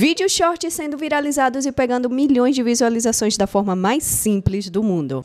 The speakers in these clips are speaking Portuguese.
Vídeos shorts sendo viralizados e pegando milhões de visualizações da forma mais simples do mundo.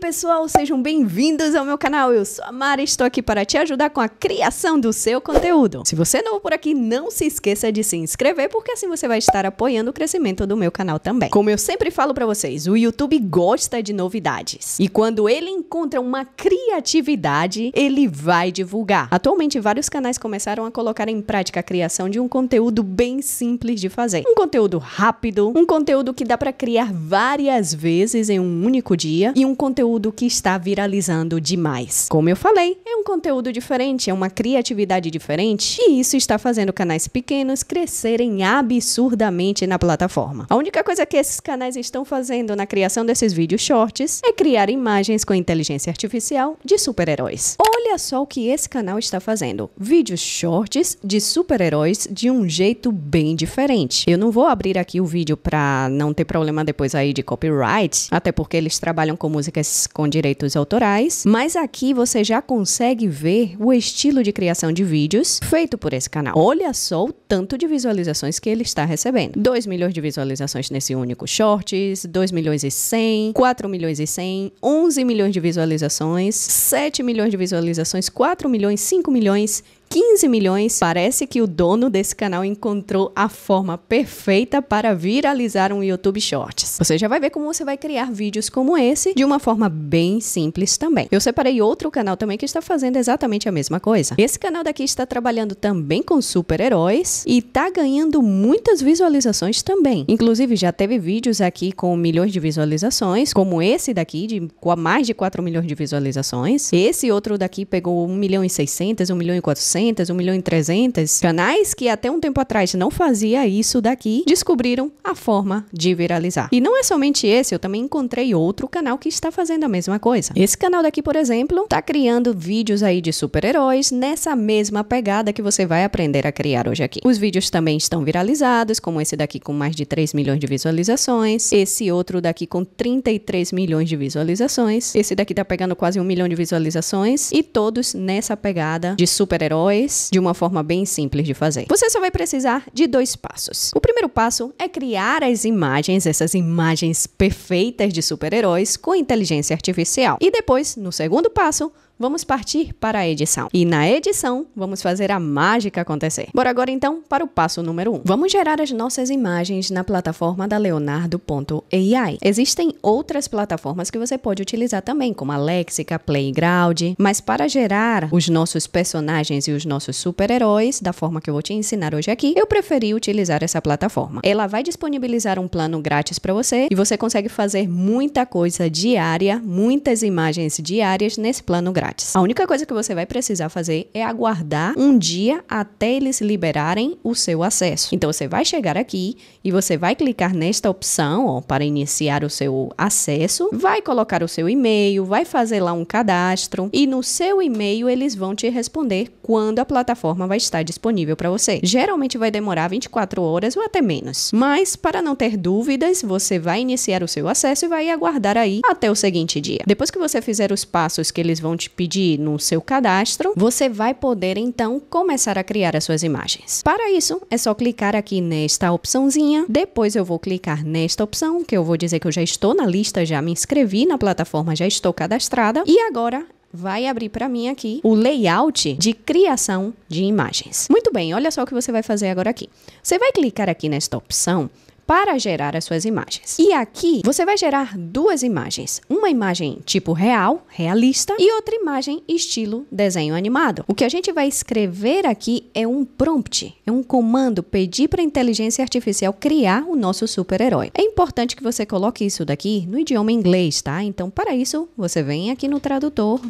pessoal, sejam bem-vindos ao meu canal. Eu sou a Mara e estou aqui para te ajudar com a criação do seu conteúdo. Se você é novo por aqui, não se esqueça de se inscrever, porque assim você vai estar apoiando o crescimento do meu canal também. Como eu sempre falo para vocês, o YouTube gosta de novidades. E quando ele encontra uma criatividade, ele vai divulgar. Atualmente, vários canais começaram a colocar em prática a criação de um conteúdo bem simples de fazer. Um conteúdo rápido, um conteúdo que dá para criar várias vezes em um único dia e um conteúdo conteúdo que está viralizando demais. Como eu falei, é um conteúdo diferente, é uma criatividade diferente e isso está fazendo canais pequenos crescerem absurdamente na plataforma. A única coisa que esses canais estão fazendo na criação desses vídeos shorts é criar imagens com inteligência artificial de super-heróis. Olha só o que esse canal está fazendo: vídeos shorts de super-heróis de um jeito bem diferente. Eu não vou abrir aqui o vídeo para não ter problema depois aí de copyright, até porque eles trabalham com músicas com direitos autorais, mas aqui você já consegue ver o estilo de criação de vídeos feito por esse canal. Olha só o tanto de visualizações que ele está recebendo. 2 milhões de visualizações nesse único shorts, 2 milhões e 100, 4 milhões e 100, 11 milhões de visualizações, 7 milhões de visualizações, 4 milhões, 5 milhões 15 milhões, parece que o dono desse canal encontrou a forma perfeita para viralizar um YouTube Shorts. Você já vai ver como você vai criar vídeos como esse de uma forma bem simples também. Eu separei outro canal também que está fazendo exatamente a mesma coisa. Esse canal daqui está trabalhando também com super-heróis e está ganhando muitas visualizações também. Inclusive já teve vídeos aqui com milhões de visualizações, como esse daqui de com mais de 4 milhões de visualizações. Esse outro daqui pegou 1 milhão e 600, 1 milhão e 400 400, 1 milhão e 300, canais que até um tempo atrás não fazia isso daqui, descobriram a forma de viralizar. E não é somente esse, eu também encontrei outro canal que está fazendo a mesma coisa. Esse canal daqui, por exemplo, está criando vídeos aí de super-heróis nessa mesma pegada que você vai aprender a criar hoje aqui. Os vídeos também estão viralizados, como esse daqui com mais de 3 milhões de visualizações, esse outro daqui com 33 milhões de visualizações, esse daqui tá pegando quase um milhão de visualizações e todos nessa pegada de super-heróis de uma forma bem simples de fazer. Você só vai precisar de dois passos. O primeiro passo é criar as imagens, essas imagens perfeitas de super-heróis com inteligência artificial. E depois, no segundo passo, vamos partir para a edição. E na edição, vamos fazer a mágica acontecer. Bora agora então para o passo número 1. Um. Vamos gerar as nossas imagens na plataforma da Leonardo.ai. Existem outras plataformas que você pode utilizar também, como a Lexica, Playground, mas para gerar os nossos personagens e os nossos super-heróis, da forma que eu vou te ensinar hoje aqui, eu preferi utilizar essa plataforma. Ela vai disponibilizar um plano grátis para você e você consegue fazer muita coisa diária, muitas imagens diárias nesse plano grátis grátis. A única coisa que você vai precisar fazer é aguardar um dia até eles liberarem o seu acesso. Então você vai chegar aqui e você vai clicar nesta opção ó, para iniciar o seu acesso, vai colocar o seu e-mail, vai fazer lá um cadastro e no seu e-mail eles vão te responder quando a plataforma vai estar disponível para você. Geralmente vai demorar 24 horas ou até menos. Mas para não ter dúvidas, você vai iniciar o seu acesso e vai aguardar aí até o seguinte dia. Depois que você fizer os passos que eles vão te pedir no seu cadastro, você vai poder então começar a criar as suas imagens. Para isso, é só clicar aqui nesta opçãozinha. Depois eu vou clicar nesta opção, que eu vou dizer que eu já estou na lista, já me inscrevi na plataforma, já estou cadastrada. E agora vai abrir para mim aqui o layout de criação de imagens. Muito bem, olha só o que você vai fazer agora aqui. Você vai clicar aqui nesta opção para gerar as suas imagens. E aqui você vai gerar duas imagens: uma imagem tipo real, realista, e outra imagem estilo desenho animado. O que a gente vai escrever aqui é um prompt, é um comando pedir para a inteligência artificial criar o nosso super-herói. É importante que você coloque isso daqui no idioma inglês, tá? Então, para isso, você vem aqui no tradutor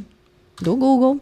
do Google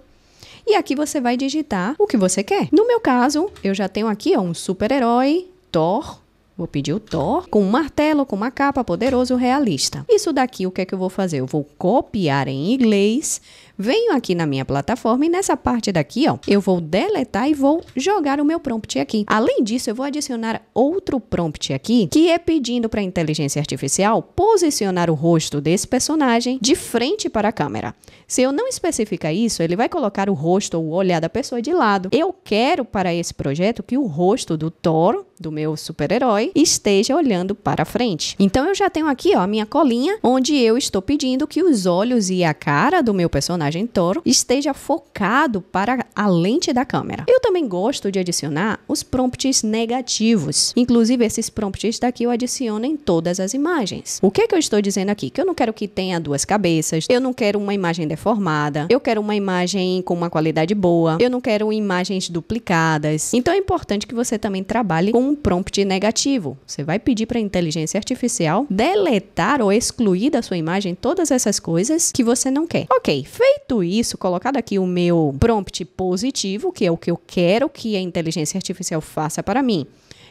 e aqui você vai digitar o que você quer. No meu caso, eu já tenho aqui ó, um super-herói, Thor, Vou pedir o Thor com um martelo, com uma capa, poderoso, realista. Isso daqui, o que é que eu vou fazer? Eu vou copiar em inglês venho aqui na minha plataforma e nessa parte daqui, ó, eu vou deletar e vou jogar o meu prompt aqui. Além disso, eu vou adicionar outro prompt aqui, que é pedindo para a inteligência artificial posicionar o rosto desse personagem de frente para a câmera. Se eu não especificar isso, ele vai colocar o rosto ou o olhar da pessoa de lado. Eu quero para esse projeto que o rosto do Thor, do meu super-herói, esteja olhando para frente. Então eu já tenho aqui, ó, a minha colinha onde eu estou pedindo que os olhos e a cara do meu personagem personagem Toro esteja focado para a lente da câmera. Eu também gosto de adicionar os prompts negativos. Inclusive, esses prompts daqui eu adiciono em todas as imagens. O que, é que eu estou dizendo aqui? Que eu não quero que tenha duas cabeças, eu não quero uma imagem deformada, eu quero uma imagem com uma qualidade boa, eu não quero imagens duplicadas. Então é importante que você também trabalhe com um prompt negativo. Você vai pedir para a inteligência artificial deletar ou excluir da sua imagem todas essas coisas que você não quer. Ok, feito Feito isso, colocado aqui o meu prompt positivo, que é o que eu quero que a inteligência artificial faça para mim,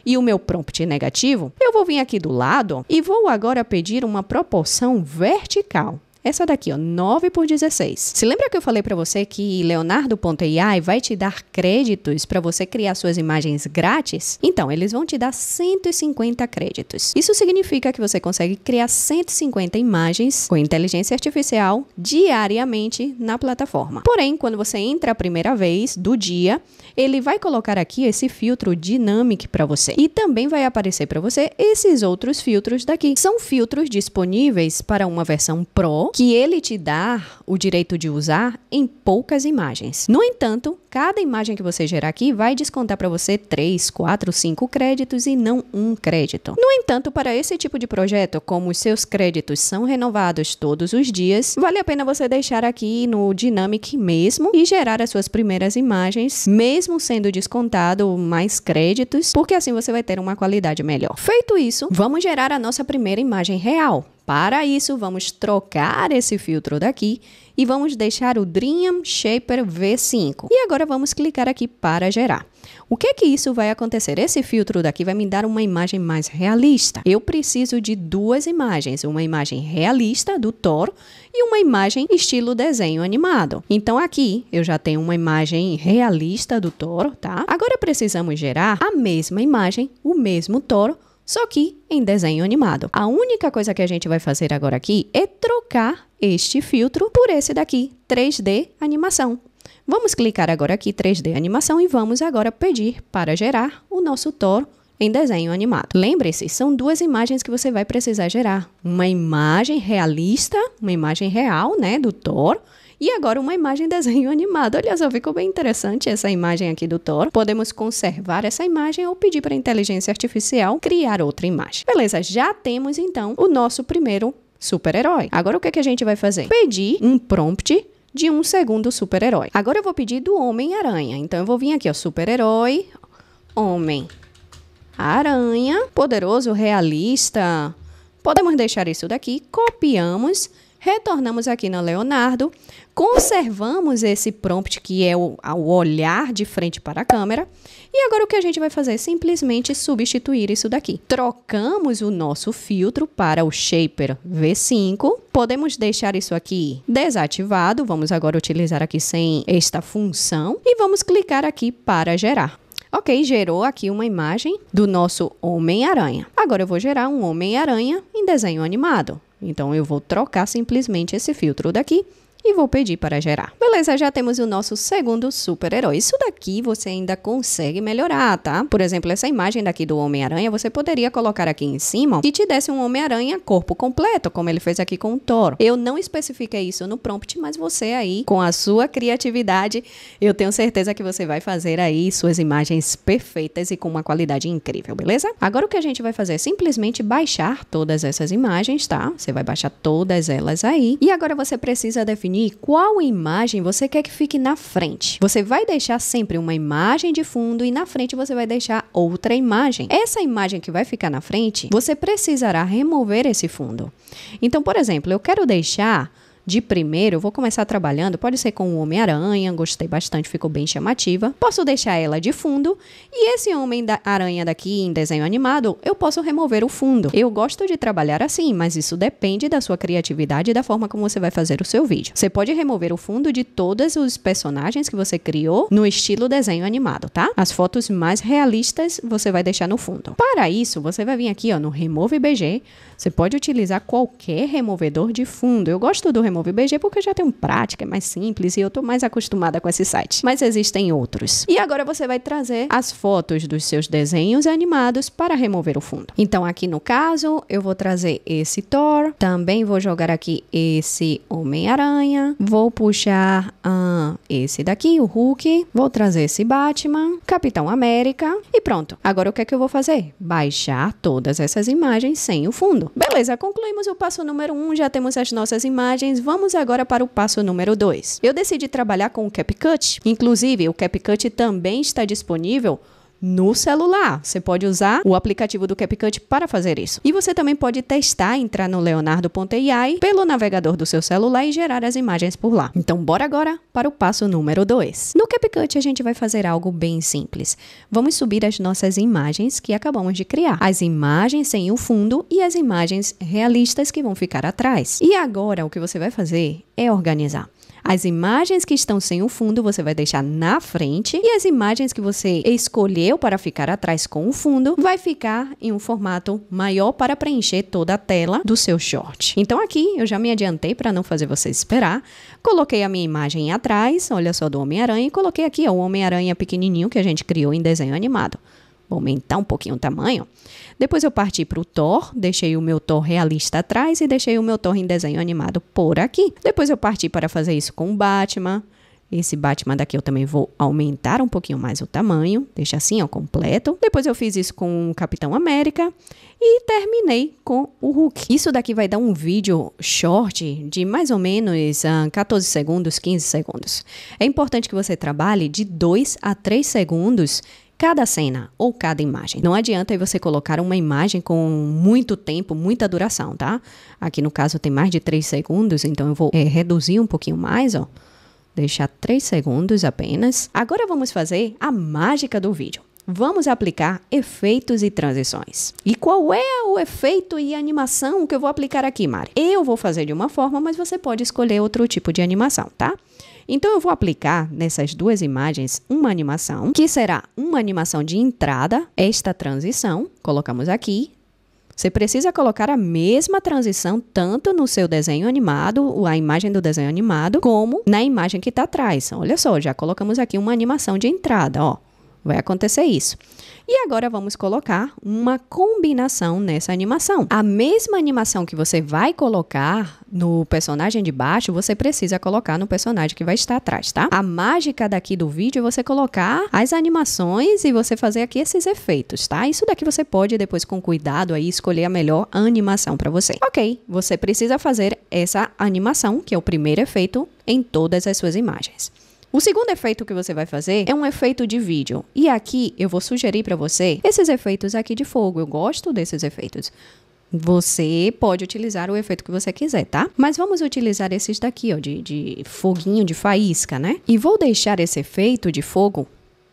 e o meu prompt negativo, eu vou vir aqui do lado e vou agora pedir uma proporção vertical. Essa daqui, ó, 9 por 16. Se lembra que eu falei para você que Leonardo.ai vai te dar créditos para você criar suas imagens grátis? Então, eles vão te dar 150 créditos. Isso significa que você consegue criar 150 imagens com inteligência artificial diariamente na plataforma. Porém, quando você entra a primeira vez do dia, ele vai colocar aqui esse filtro Dynamic para você. E também vai aparecer para você esses outros filtros daqui. São filtros disponíveis para uma versão Pro então, que ele te dá o direito de usar em poucas imagens. No entanto, cada imagem que você gerar aqui vai descontar para você 3, 4, 5 créditos e não um crédito. No entanto, para esse tipo de projeto, como os seus créditos são renovados todos os dias, vale a pena você deixar aqui no Dynamic mesmo e gerar as suas primeiras imagens, mesmo sendo descontado mais créditos, porque assim você vai ter uma qualidade melhor. Feito isso, vamos gerar a nossa primeira imagem real. Para isso, vamos trocar esse filtro daqui e vamos deixar o Dream Shaper V5. E agora vamos clicar aqui para gerar. O que é que isso vai acontecer? Esse filtro daqui vai me dar uma imagem mais realista. Eu preciso de duas imagens, uma imagem realista do Thor e uma imagem estilo desenho animado. Então aqui eu já tenho uma imagem realista do Thor, tá? Agora precisamos gerar a mesma imagem, o mesmo Thor, só que em desenho animado. A única coisa que a gente vai fazer agora aqui é trocar este filtro por esse daqui, 3D animação. Vamos clicar agora aqui 3D animação e vamos agora pedir para gerar o nosso Thor em desenho animado. Lembre-se, são duas imagens que você vai precisar gerar: uma imagem realista, uma imagem real, né, do Thor, e agora uma imagem desenho animado. Olha só, ficou bem interessante essa imagem aqui do Thor. Podemos conservar essa imagem ou pedir para a inteligência artificial criar outra imagem. Beleza, já temos então o nosso primeiro super-herói. Agora o que, é que a gente vai fazer? Pedir um prompt de um segundo super-herói. Agora eu vou pedir do Homem-Aranha. Então eu vou vir aqui, ó, super-herói, homem, aranha, poderoso, realista. Podemos deixar isso daqui, copiamos Retornamos aqui no Leonardo, conservamos esse prompt que é o, o olhar de frente para a câmera. E agora o que a gente vai fazer? é Simplesmente substituir isso daqui. Trocamos o nosso filtro para o Shaper V5. Podemos deixar isso aqui desativado. Vamos agora utilizar aqui sem esta função. E vamos clicar aqui para gerar. Ok, gerou aqui uma imagem do nosso Homem-Aranha. Agora eu vou gerar um Homem-Aranha em desenho animado. Então eu vou trocar simplesmente esse filtro daqui e vou pedir para gerar. Beleza, já temos o nosso segundo super-herói. Isso daqui você ainda consegue melhorar, tá? Por exemplo, essa imagem daqui do Homem-Aranha, você poderia colocar aqui em cima que te desse um Homem-Aranha corpo completo, como ele fez aqui com o Thor. Eu não especifiquei isso no prompt, mas você aí, com a sua criatividade, eu tenho certeza que você vai fazer aí suas imagens perfeitas e com uma qualidade incrível, beleza? Agora o que a gente vai fazer é simplesmente baixar todas essas imagens, tá? Você vai baixar todas elas aí. E agora você precisa definir definir qual imagem você quer que fique na frente. Você vai deixar sempre uma imagem de fundo e na frente você vai deixar outra imagem. Essa imagem que vai ficar na frente, você precisará remover esse fundo. Então, por exemplo, eu quero deixar de primeiro, eu vou começar trabalhando, pode ser com o Homem-Aranha, gostei bastante, ficou bem chamativa. Posso deixar ela de fundo e esse Homem-Aranha daqui em desenho animado, eu posso remover o fundo. Eu gosto de trabalhar assim, mas isso depende da sua criatividade e da forma como você vai fazer o seu vídeo. Você pode remover o fundo de todos os personagens que você criou no estilo desenho animado, tá? As fotos mais realistas você vai deixar no fundo. Para isso, você vai vir aqui ó, no Remove BG, você pode utilizar qualquer removedor de fundo. Eu gosto do removedor Move BG porque eu já tenho prática, é mais simples e eu tô mais acostumada com esse site. Mas existem outros. E agora você vai trazer as fotos dos seus desenhos animados para remover o fundo. Então aqui no caso, eu vou trazer esse Thor, também vou jogar aqui esse Homem-Aranha, vou puxar esse daqui, o Hulk, vou trazer esse Batman, Capitão América e pronto. Agora o que é que eu vou fazer? Baixar todas essas imagens sem o fundo. Beleza, concluímos o passo número 1, um, já temos as nossas imagens, vamos agora para o passo número 2. Eu decidi trabalhar com o CapCut. Inclusive, o CapCut também está disponível no celular. Você pode usar o aplicativo do CapCut para fazer isso. E você também pode testar, entrar no leonardo.ai pelo navegador do seu celular e gerar as imagens por lá. Então bora agora para o passo número 2. No CapCut a gente vai fazer algo bem simples. Vamos subir as nossas imagens que acabamos de criar. As imagens sem o fundo e as imagens realistas que vão ficar atrás. E agora o que você vai fazer é organizar. As imagens que estão sem o fundo você vai deixar na frente e as imagens que você escolheu para ficar atrás com o fundo vai ficar em um formato maior para preencher toda a tela do seu short. Então aqui eu já me adiantei para não fazer vocês esperar. Coloquei a minha imagem atrás, olha só do Homem-Aranha e coloquei aqui ó, o Homem-Aranha pequenininho que a gente criou em desenho animado. Vou aumentar um pouquinho o tamanho. Depois eu parti para o Thor, deixei o meu Thor realista atrás e deixei o meu Thor em desenho animado por aqui. Depois eu parti para fazer isso com o Batman. Esse Batman daqui eu também vou aumentar um pouquinho mais o tamanho, deixa assim, ó, completo. Depois eu fiz isso com o Capitão América e terminei com o Hulk. Isso daqui vai dar um vídeo short de mais ou menos uh, ah, 14 segundos, 15 segundos. É importante que você trabalhe de 2 a 3 segundos cada cena ou cada imagem. Não adianta aí você colocar uma imagem com muito tempo, muita duração, tá? Aqui no caso tem mais de 3 segundos, então eu vou é, reduzir um pouquinho mais, ó. Deixar 3 segundos apenas. Agora vamos fazer a mágica do vídeo. Vamos aplicar efeitos e transições. E qual é o efeito e animação que eu vou aplicar aqui, Mari? Eu vou fazer de uma forma, mas você pode escolher outro tipo de animação, tá? Então eu vou aplicar nessas duas imagens uma animação, que será uma animação de entrada, esta transição, colocamos aqui, você precisa colocar a mesma transição tanto no seu desenho animado, a imagem do desenho animado, como na imagem que está atrás. Olha só, já colocamos aqui uma animação de entrada, ó. Vai acontecer isso. E agora vamos colocar uma combinação nessa animação. A mesma animação que você vai colocar no personagem de baixo, você precisa colocar no personagem que vai estar atrás, tá? A mágica daqui do vídeo é você colocar as animações e você fazer aqui esses efeitos, tá? Isso daqui você pode depois com cuidado aí escolher a melhor animação para você. OK, você precisa fazer essa animação, que é o primeiro efeito em todas as suas imagens. O segundo efeito que você vai fazer é um efeito de vídeo. E aqui eu vou sugerir para você esses efeitos aqui de fogo. Eu gosto desses efeitos. Você pode utilizar o efeito que você quiser, tá? Mas vamos utilizar esses daqui, ó, de, de foguinho, de faísca, né? E vou deixar esse efeito de fogo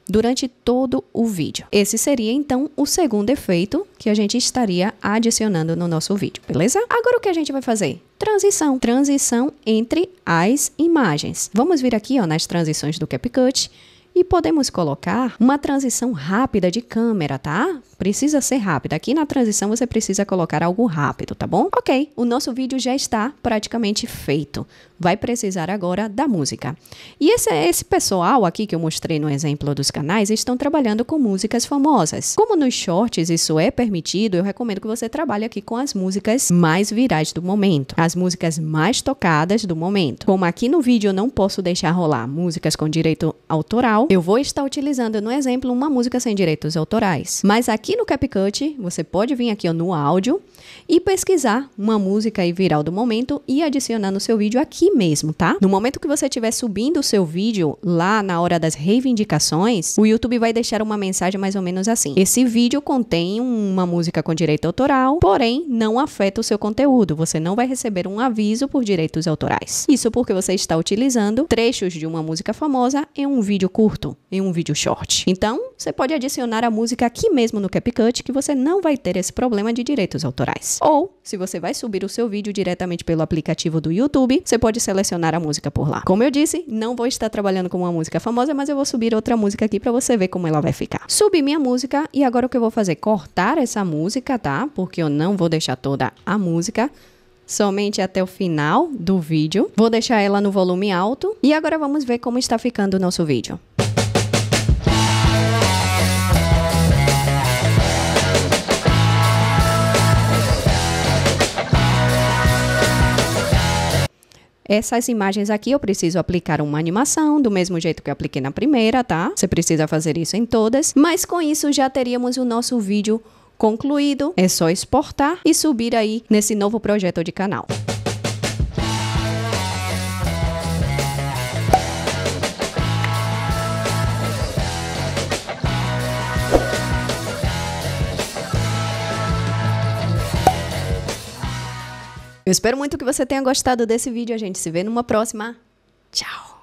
durante todo o vídeo. Esse seria então o segundo efeito que a gente estaria adicionando no nosso vídeo, beleza? Agora o que a gente vai fazer? Transição, transição entre as imagens. Vamos vir aqui ó, nas transições do CapCut e podemos colocar uma transição rápida de câmera, tá? Precisa ser rápido. Aqui na transição você precisa colocar algo rápido, tá bom? Ok, o nosso vídeo já está praticamente feito. Vai precisar agora da música. E esse, esse pessoal aqui que eu mostrei no exemplo dos canais estão trabalhando com músicas famosas. Como nos shorts isso é permitido, eu recomendo que você trabalhe aqui com as músicas mais virais do momento, as músicas mais tocadas do momento. Como aqui no vídeo eu não posso deixar rolar músicas com direito autoral, eu vou estar utilizando no exemplo uma música sem direitos autorais. Mas aqui aqui no CapCut, você pode vir aqui ó, no áudio e pesquisar uma música aí viral do momento e adicionar no seu vídeo aqui mesmo, tá? No momento que você estiver subindo o seu vídeo lá na hora das reivindicações, o YouTube vai deixar uma mensagem mais ou menos assim: Esse vídeo contém uma música com direito autoral, porém não afeta o seu conteúdo. Você não vai receber um aviso por direitos autorais. Isso porque você está utilizando trechos de uma música famosa em um vídeo curto, em um vídeo short. Então, você pode adicionar a música aqui mesmo no CapCut que você não vai ter esse problema de direitos autorais. Ou, se você vai subir o seu vídeo diretamente pelo aplicativo do YouTube, você pode selecionar a música por lá. Como eu disse, não vou estar trabalhando com uma música famosa, mas eu vou subir outra música aqui para você ver como ela vai ficar. Subi minha música e agora o que eu vou fazer? Cortar essa música, tá? Porque eu não vou deixar toda a música somente até o final do vídeo. Vou deixar ela no volume alto e agora vamos ver como está ficando o nosso vídeo. Essas imagens aqui eu preciso aplicar uma animação, do mesmo jeito que eu apliquei na primeira, tá? Você precisa fazer isso em todas. Mas com isso já teríamos o nosso vídeo concluído. É só exportar e subir aí nesse novo projeto de canal. Eu espero muito que você tenha gostado desse vídeo. A gente se vê numa próxima. Tchau!